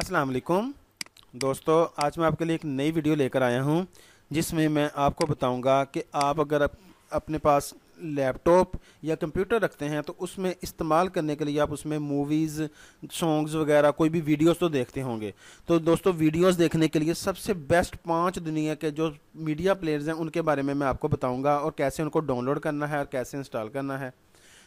अस्सलाम वालेकुम दोस्तों आज मैं आपके लिए एक नई वीडियो लेकर आया हूं जिसमें मैं आपको बताऊंगा कि आप अगर अपने पास लैपटॉप या कंप्यूटर रखते हैं तो उसमें इस्तेमाल करने के लिए आप उसमें मूवीज़ सॉन्ग्स वगैरह कोई भी वीडियोस तो देखते होंगे तो दोस्तों वीडियोस देखने के लिए सबसे बेस्ट पांच दुनिया के जो मीडिया प्लेयर्स हैं उनके बारे में मैं आपको बताऊंगा और कैसे उनको डाउनलोड करना है और कैसे इंस्टॉल करना है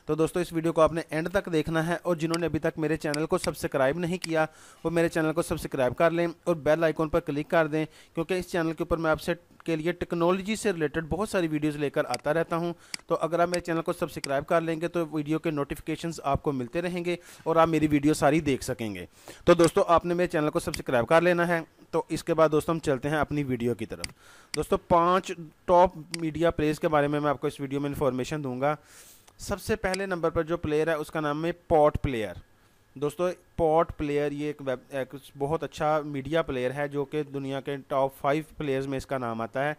तो दोस्तों इस वीडियो को आपने एंड तक देखना है और जिन्होंने अभी तक मेरे चैनल को सब्सक्राइब नहीं किया वो मेरे चैनल को सब्सक्राइब कर लें और बेल आइकॉन पर क्लिक कर दें क्योंकि इस चैनल के ऊपर मैं आपसे के लिए टेक्नोलॉजी से रिलेटेड बहुत सारी वीडियोस लेकर आता रहता हूं तो अगर आप मेरे चैनल को सब्सक्राइब कर लेंगे तो वीडियो के नोटिफिकेशंस आपको मिलते रहेंगे और आप मेरी वीडियो सारी देख सकेंगे तो दोस्तों आपने मेरे चैनल को सब्सक्राइब कर लेना है तो इसके बाद दोस्तों हम चलते हैं अपनी वीडियो की तरफ दोस्तों पाँच टॉप मीडिया प्लेस के बारे में मैं आपको इस वीडियो में इन्फॉर्मेशन दूंगा सबसे पहले नंबर पर जो प्लेयर है उसका नाम है पॉट प्लेयर दोस्तों पॉट प्लेयर ये एक वेब एक बहुत अच्छा मीडिया प्लेयर है जो कि दुनिया के टॉप फाइव प्लेयर्स में इसका नाम आता है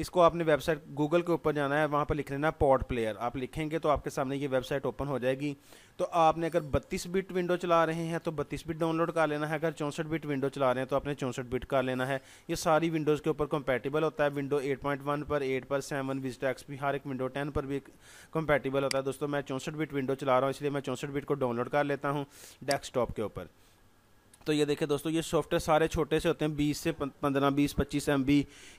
इसको आपने वेबसाइट गूगल के ऊपर जाना है वहाँ पर लिख लेना पॉड प्लेयर आप लिखेंगे तो आपके सामने ये वेबसाइट ओपन हो जाएगी तो आपने अगर 32 बिट विंडो चला रहे हैं तो 32 बिट डाउनलोड कर लेना है अगर चौंसठ बिट विंडो चला रहे हैं तो आपने चौंसठ बिट कर लेना है ये सारी विंडोज़ के ऊपर कंपेटेबल होता है विंडो 8.1 पर 8 पर 7 विजटा एक्स भी हर एक विंडो 10 पर भी कंपेटेबल होता है दोस्तों मैं चौंसठ बिट विंडो चला रहा हूँ इसलिए मैं चौंसठ बिट को डाउनलोड कर लेता हूँ डेस्कटॉप के ऊपर तो ये देखें दोस्तों ये सॉफ्टवेयर सारे छोटे से होते हैं बीस से पंद्रह बीस पच्चीस एम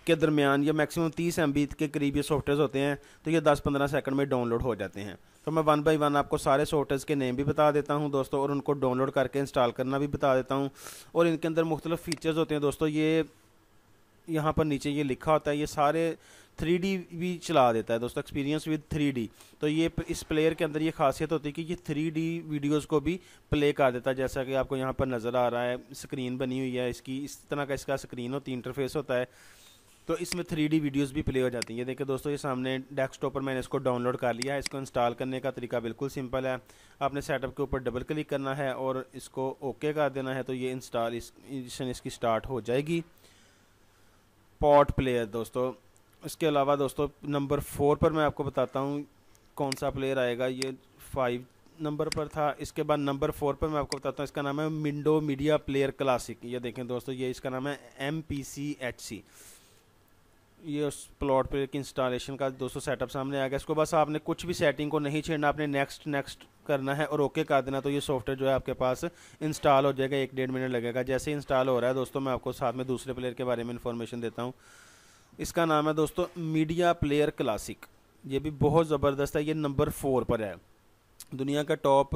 के दरमियान या मैक्सिमम तीस एम के करीब ये सॉफ्टवेयर होते हैं तो ये दस पंद्रह सेकंड में डाउनलोड हो जाते हैं तो मैं वन बाई वन आपको सारे सॉफ्टवेयर के नेम भी बता देता हूँ दोस्तों और उनको डाउनलोड करके इंस्टॉल करना भी बता देता हूँ और इनके अंदर मुख्तलिफ फ़ीचर्स होते हैं दोस्तों ये यहाँ पर नीचे ये लिखा होता है ये सारे थ्री भी चला देता है दोस्तों एक्सपीरियंस विद थ्री तो ये इस प्लेयर के अंदर ये खासियत होती है कि ये थ्री वीडियोज़ को भी प्ले कर देता है जैसा कि आपको यहाँ पर नज़र आ रहा है स्क्रीन बनी हुई है इसकी इस तरह का इसका स्क्रीन होती है इंटरफेस होता है तो इसमें थ्री डी वीडियोज़ भी प्ले हो जाती हैं ये देखिए दोस्तों ये सामने डेस्कटॉप पर मैंने इसको डाउनलोड कर लिया है इसको इंस्टॉल करने का तरीका बिल्कुल सिंपल है आपने सेटअप के ऊपर डबल क्लिक करना है और इसको ओके कर देना है तो ये इंस्टॉल इस इसकी स्टार्ट हो जाएगी पॉट प्लेयर दोस्तों इसके अलावा दोस्तों नंबर फोर पर मैं आपको बताता हूँ कौन सा प्लेयर आएगा ये फाइव नंबर पर था इसके बाद नंबर फोर पर मैं आपको बताता हूँ इसका नाम है मिंडो मीडिया प्लेयर क्लासिक ये देखें दोस्तों ये इसका नाम है M P C H C ये उस प्लॉट पर एक इंस्टॉलेशन का दोस्तों सेटअप सामने आ गया इसको बस आपने कुछ भी सेटिंग को नहीं छेड़ना आपने नेक्स्ट नेक्स्ट करना है और ओके कर देना तो ये सॉफ्टवेयर जो है आपके पास इंस्टॉल हो जाएगा एक डेढ़ मिनट लगेगा जैसे इंस्टॉल हो रहा है दोस्तों मैं आपको साथ में दूसरे प्लेयर के बारे में इन्फॉर्मेशन देता हूँ इसका नाम है दोस्तों मीडिया प्लेयर क्लासिक ये भी बहुत ज़बरदस्त है ये नंबर फोर पर है दुनिया का टॉप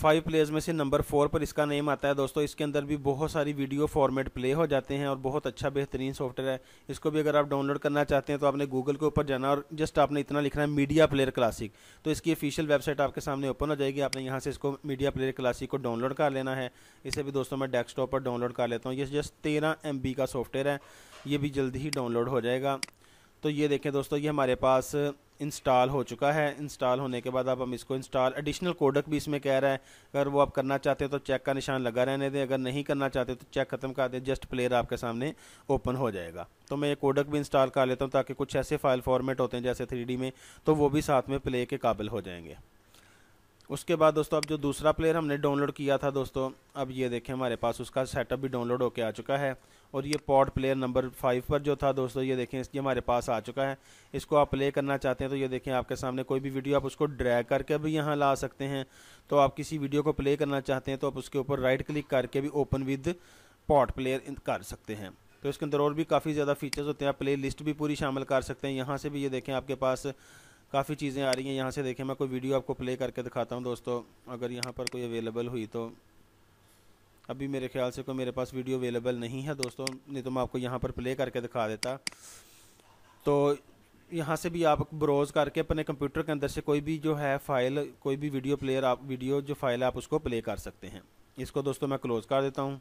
फाइव प्लेयर्स में से नंबर फोर पर इसका नेम आता है दोस्तों इसके अंदर भी बहुत सारी वीडियो फॉर्मेट प्ले हो जाते हैं और बहुत अच्छा बेहतरीन सॉफ्टवेयर है इसको भी अगर आप डाउनलोड करना चाहते हैं तो आपने गूगल के ऊपर जाना और जस्ट आपने इतना लिखना है मीडिया प्लेयर क्लासिक तो इसकी ऑफिशियल वेबसाइट आपके सामने ओपन हो जाएगी आपने यहाँ से इसको मीडिया प्लेयर क्लासिक को डाउनलोड कर लेना है इसे भी दोस्तों मैं डेस्कटॉप पर डाउनलोड कर लेता हूँ ये जस्ट तेरह एम का सॉफ्टवेयर है ये भी जल्दी ही डाउनलोड हो जाएगा तो ये देखें दोस्तों ये हमारे पास इंस्टॉल हो चुका है इंस्टॉल होने के बाद अब हम इसको इंस्टॉल एडिशनल कोडक भी इसमें कह रहा है अगर वो आप करना चाहते हो तो चेक का निशान लगा रहने दें अगर नहीं करना चाहते तो चेक ख़त्म कर दें जस्ट प्लेयर आपके सामने ओपन हो जाएगा तो मैं ये कोडक भी इंस्टॉल कर लेता हूँ ताकि कुछ ऐसे फाइल फॉर्मेट होते हैं जैसे थ्री में तो वो भी साथ में प्ले के काबिल हो जाएंगे उसके बाद दोस्तों अब जो दूसरा प्लेयर हमने डाउनलोड किया था दोस्तों अब ये देखें हमारे पास उसका सेटअप भी डाउनलोड होकर आ चुका है और ये पॉट प्लेयर नंबर फाइव पर जो था दोस्तों ये देखें ये हमारे पास आ चुका है इसको आप प्ले करना चाहते हैं तो ये देखें आपके सामने कोई भी वीडियो आप उसको ड्रैग करके भी यहाँ ला सकते हैं तो आप किसी वीडियो को प्ले करना चाहते हैं तो आप उसके ऊपर राइट क्लिक करके भी ओपन विद पॉट प्लेयर कर सकते हैं तो इसके अंदर और भी काफ़ी ज़्यादा फीचर्स होते हैं आप प्ले लिस्ट भी पूरी शामिल कर सकते हैं यहाँ से भी ये देखें आपके पास काफ़ी चीज़ें आ रही हैं यहाँ से देखें मैं कोई वीडियो आपको प्ले करके दिखाता हूँ दोस्तों अगर यहाँ पर कोई अवेलेबल हुई तो अभी मेरे ख्याल से कोई मेरे पास वीडियो अवेलेबल नहीं है दोस्तों नहीं तो मैं आपको यहाँ पर प्ले करके दिखा देता तो यहाँ से भी आप ब्रोज़ करके अपने कंप्यूटर के अंदर से कोई भी जो है फ़ाइल कोई भी वीडियो प्लेयर आप वीडियो जो फाइल है आप उसको प्ले कर सकते हैं इसको दोस्तों मैं क्लोज़ कर देता हूँ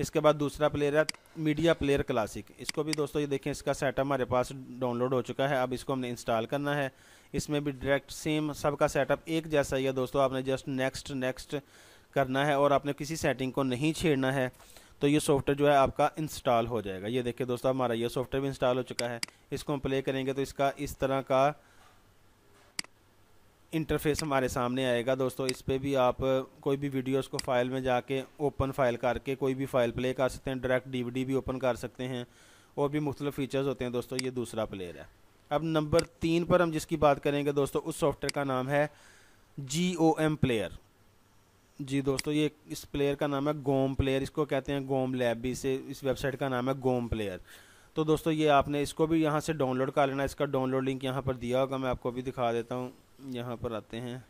इसके बाद दूसरा प्लेयर है मीडिया प्लेयर क्लासिक इसको भी दोस्तों ये देखें इसका सेटअप हमारे पास डाउनलोड हो चुका है अब इसको हमने इंस्टॉल करना है इसमें भी डायरेक्ट सेम सबका सेटअप एक जैसा ही है दोस्तों आपने जस्ट नेक्स्ट नेक्स्ट करना है और आपने किसी सेटिंग को नहीं छेड़ना है तो ये सॉफ्टवेयर जो है आपका इंस्टॉल हो जाएगा ये देखिए दोस्तों हमारा ये सॉफ्टवेयर भी इंस्टॉल हो चुका है इसको हम प्ले करेंगे तो इसका इस तरह का इंटरफेस हमारे सामने आएगा दोस्तों इस पर भी आप कोई भी वीडियोस को फाइल में जाके ओपन फाइल करके कोई भी फाइल प्ले कर सकते हैं डायरेक्ट डीवीडी भी ओपन कर सकते हैं और भी मुख्तलिफ फीचर्स होते हैं दोस्तों ये दूसरा प्लेयर है अब नंबर तीन पर हम जिसकी बात करेंगे दोस्तों उस सॉफ्टवेयर का नाम है जी ओ एम प्लेयर जी दोस्तों ये इस प्लेयर का नाम है गोम प्लेयर इसको कहते हैं गोम लैब भी इसे इस वेबसाइट का नाम है गोम प्लेयर तो दोस्तों ये आपने इसको भी यहाँ से डाउनलोड कर लेना इसका डाउनलोड लिंक यहाँ पर दिया होगा मैं आपको भी दिखा देता हूँ यहाँ पर आते हैं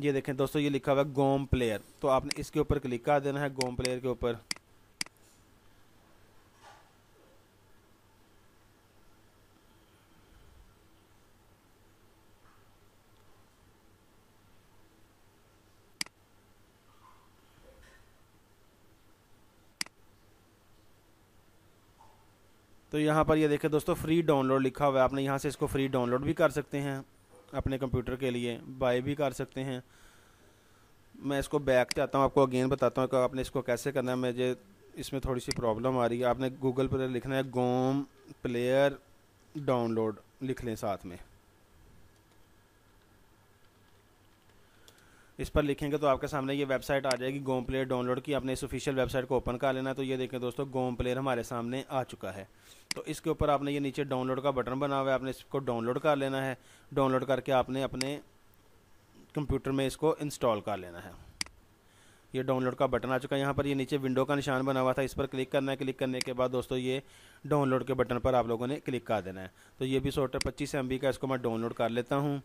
ये देखें दोस्तों ये लिखा हुआ है गोम प्लेयर तो आपने इसके ऊपर क्लिक कर देना है गोम प्लेयर के ऊपर तो यहाँ पर ये यह देखें दोस्तों फ्री डाउनलोड लिखा हुआ है आपने यहाँ से इसको फ्री डाउनलोड भी कर सकते हैं अपने कंप्यूटर के लिए बाय भी कर सकते हैं मैं इसको बैक चाहता हूँ आपको अगेन बताता हूँ कि आपने इसको कैसे करना है मुझे इसमें थोड़ी सी प्रॉब्लम आ रही है आपने गूगल पर लिखना है गोम प्लेयर डाउनलोड लिख लें साथ में इस पर लिखेंगे तो आपके सामने ये वेबसाइट आ जाएगी गोम प्लेयर डाउनलोड की आपने इस ऑफिशियल वेबसाइट को ओपन कर लेना तो ये देखें दोस्तों गोम प्लेयर हमारे सामने आ चुका है तो इसके ऊपर आपने ये नीचे डाउनलोड का बटन बना हुआ है आपने इसको डाउनलोड कर लेना है डाउनलोड करके आपने अपने कंप्यूटर में इसको इंस्टॉल कर लेना है ये डाउनलोड का बटन आ चुका है यहाँ पर ये नीचे विंडो का निशान बना हुआ था इस पर क्लिक करना है क्लिक करने के बाद दोस्तों ये डाउनलोड के बटन पर आप लोगों ने क्लिक कर देना है तो ये भी सौ पच्चीस एम का इसको मैं डाउनलोड कर लेता हूँ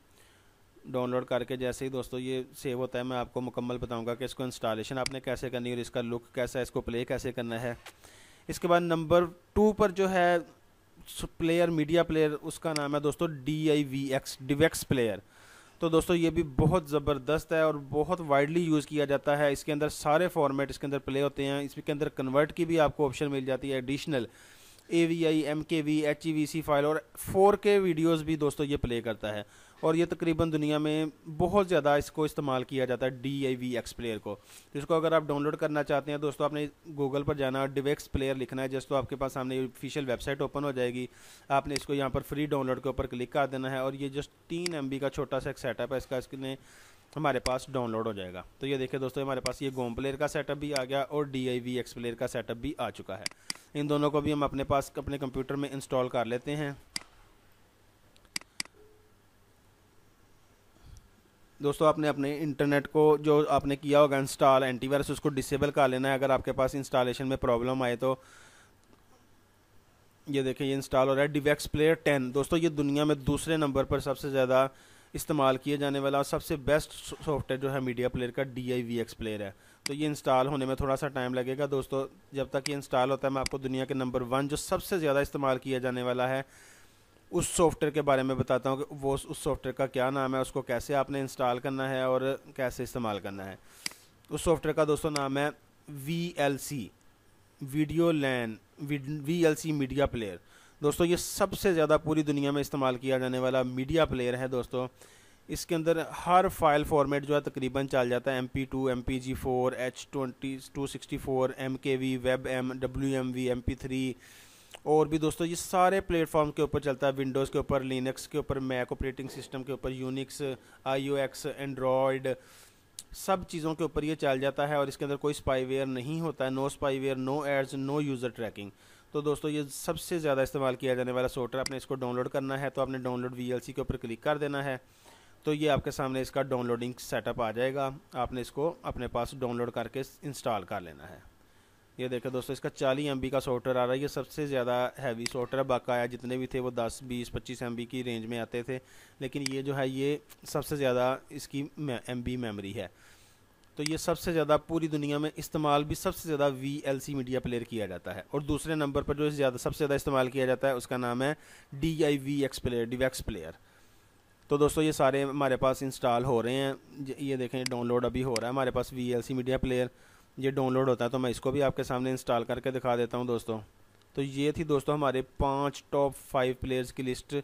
डाउनलोड करके जैसे ही दोस्तों ये सेव होता है मैं आपको मुकम्मल बताऊंगा कि इसको इंस्टॉलेशन आपने कैसे करनी और इसका लुक कैसा है इसको प्ले कैसे करना है इसके बाद नंबर टू पर जो है प्लेयर मीडिया प्लेयर उसका नाम है दोस्तों D I V X DivX player तो दोस्तों ये भी बहुत ज़बरदस्त है और बहुत वाइडली यूज़ किया जाता है इसके अंदर सारे फॉर्मेट इसके अंदर प्ले होते हैं इसके अंदर कन्वर्ट की भी आपको ऑप्शन मिल जाती है additional A V I M K V H E V C file और फोर के वीडियोज़ भी दोस्तों ये प्ले करता है और ये तकरीबन दुनिया में बहुत ज़्यादा इसको इस्तेमाल किया जाता है D I V X player को तो इसको अगर आप डाउनलोड करना चाहते हैं दोस्तों आपने गूगल पर जाना डिवेक्स प्लेयर लिखना है जिस तो आपके पास सामने ऑफिशियल वेबसाइट ओपन हो जाएगी आपने इसको यहाँ पर फ्री डाउनलोड के ऊपर क्लिक कर देना है और ये जस्ट तीन एम का छोटा सा एक सेटअप है इसका इसने हमारे पास डाउनलोड हो जाएगा तो ये देखिए दोस्तों हमारे पास ये गोम प्लेयर का सेटअप भी आ गया और D I V X player का सेटअप भी आ चुका है इन दोनों को भी हम अपने पास अपने कंप्यूटर में इंस्टॉल कर लेते हैं दोस्तों आपने अपने इंटरनेट को जो आपने किया होगा इंस्टॉल एंटीवायरस उसको डिसेबल कर लेना है अगर आपके पास इंस्टॉलेशन में प्रॉब्लम आए तो ये देखें ये इंस्टॉल हो रहा है डिवेक्स प्लेयर टेन दोस्तों ये दुनिया में दूसरे नंबर पर सबसे ज़्यादा इस्तेमाल किए जाने वाला और सबसे बेस्ट सॉफ्टवेयर जो है मीडिया प्लेयर का D I V X player है तो ये इंस्टॉल होने में थोड़ा सा टाइम लगेगा दोस्तों जब तक ये इंस्टॉल होता है मैं आपको दुनिया के नंबर वन जो सबसे ज़्यादा इस्तेमाल किया जाने वाला है उस सॉफ्टवेयर के बारे में बताता हूँ कि वो उस सॉफ्टवेयर का क्या नाम है उसको कैसे आपने इंस्टॉल करना है और कैसे इस्तेमाल करना है उस सॉफ्टवेयर का दोस्तों नाम है V L C video LAN V L C media player दोस्तों ये सबसे ज़्यादा पूरी दुनिया में इस्तेमाल किया जाने वाला मीडिया प्लेयर है दोस्तों इसके अंदर हर फाइल फॉर्मेट जो है तकरीबन चल जाता है M P two M P G four H twenty two sixty four M K V web M W M V M P three और भी दोस्तों ये सारे प्लेटफॉर्म के ऊपर चलता है विंडोज़ के ऊपर लिनक्स के ऊपर मैक ऑपरेटिंग सिस्टम के ऊपर Unix I O X Android सब चीज़ों के ऊपर ये चल जाता है और इसके अंदर कोई स्पाईवेयर नहीं होता है no spyware no ads no user tracking तो दोस्तों ये सबसे ज़्यादा इस्तेमाल किया जाने वाला सॉफ्टवेयर आपने इसको डाउनलोड करना है तो आपने डाउनलोड वी के ऊपर क्लिक कर देना है तो ये आपके सामने इसका डाउनलोडिंग सेटअप आ जाएगा आपने इसको अपने पास डाउनलोड करके इंस्टॉल कर लेना है ये देखो दोस्तों इसका चालीस एम का सॉफ्टवेयर आ रहा है ये सबसे ज़्यादा हैवी सॉफ्टवेयर बाकाया जितने भी थे वो दस बीस पच्चीस एम की रेंज में आते थे लेकिन ये जो है ये सबसे ज़्यादा इसकी एम मेमोरी है तो ये सबसे ज़्यादा पूरी दुनिया में इस्तेमाल भी सबसे ज़्यादा V L C media player किया जाता है और दूसरे नंबर पर जो ज़्यादा सबसे ज़्यादा इस्तेमाल किया जाता है उसका नाम है D I V X player DivX player तो दोस्तों ये सारे हमारे पास इंस्टॉल हो रहे हैं ये देखें डाउनलोड अभी हो रहा है हमारे पास V L C media player ये डाउनलोड होता है तो मैं इसको भी आपके सामने इंस्टॉल करके दिखा देता हूँ दोस्तों तो ये थी दोस्तों हमारे पाँच टॉप फाइव प्लेयर्स की लिस्ट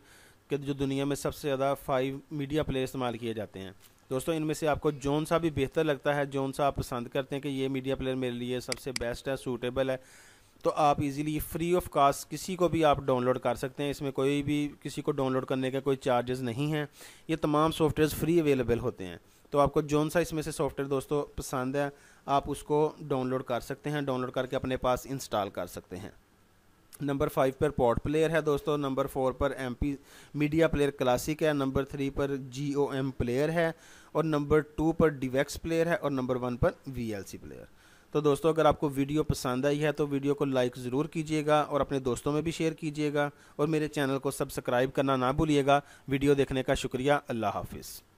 के जो दुनिया में सबसे ज़्यादा फाइव मीडिया प्लेयर इस्तेमाल किए जाते हैं दोस्तों इनमें से आपको जौन सा भी बेहतर लगता है जौन सा आप पसंद करते हैं कि ये मीडिया प्लेयर मेरे लिए सबसे बेस्ट है सूटेबल है तो आप इजीली फ्री ऑफ कास्ट किसी को भी आप डाउनलोड कर सकते हैं इसमें कोई भी किसी को डाउनलोड करने का कोई चार्जेस नहीं है ये तमाम सॉफ्टवेयर फ्री अवेलेबल होते हैं तो आपको जौन सा इसमें से सॉफ्टवेयर दोस्तों पसंद है आप उसको डाउनलोड कर सकते हैं डाउनलोड करके अपने पास इंस्टॉल कर सकते हैं नंबर फाइव पर पॉट प्लेयर है दोस्तों नंबर फोर पर M P media player classic है नंबर थ्री पर जी ओ एम प्लेयर है और नंबर टू पर डिवेक्स प्लेयर है और नंबर वन पर वी एल सी प्लेयर तो दोस्तों अगर आपको वीडियो पसंद आई है तो वीडियो को लाइक ज़रूर कीजिएगा और अपने दोस्तों में भी शेयर कीजिएगा और मेरे चैनल को सब्सक्राइब करना ना भूलिएगा वीडियो देखने का शुक्रिया अल्लाह हाफिज़